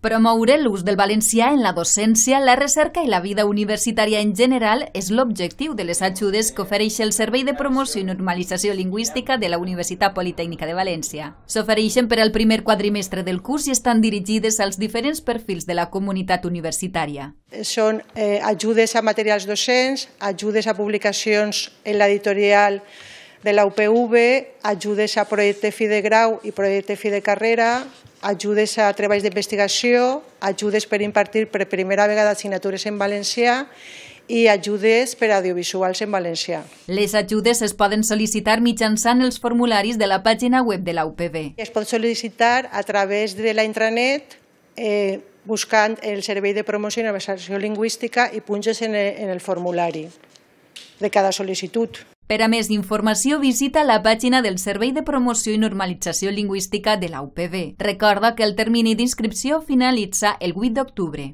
Promoure l'ús del valencià en la docència, la recerca i la vida universitària en general és l'objectiu de les ajudes que ofereix el Servei de Promoció i Normalització Lingüística de la Universitat Politècnica de València. S'ofereixen per al primer quadrimestre del curs i estan dirigides als diferents perfils de la comunitat universitària. Són eh, ajudes a materials docents, ajudes a publicacions en l'editorial de la UPV, ajudes a projecte fi de grau i projecte fi de carrera, ajudes a treballs d'investigació, ajudes per impartir per primera vegada assignatures en valencià i ajudes per audiovisuals en valencià. Les ajudes es poden sol·licitar mitjançant els formularis de la pàgina web de la UPB. Es pot sol·licitar a través de la intranet eh, buscant el Servei de Promoció i versió Lingüística i punxes en el, en el formulari de cada sol·licitud. Per a més informació, visita la pàgina del Servei de Promoció i Normalització Lingüística de la UPB. Recorda que el termini d'inscripció finalitza el 8 d'octubre.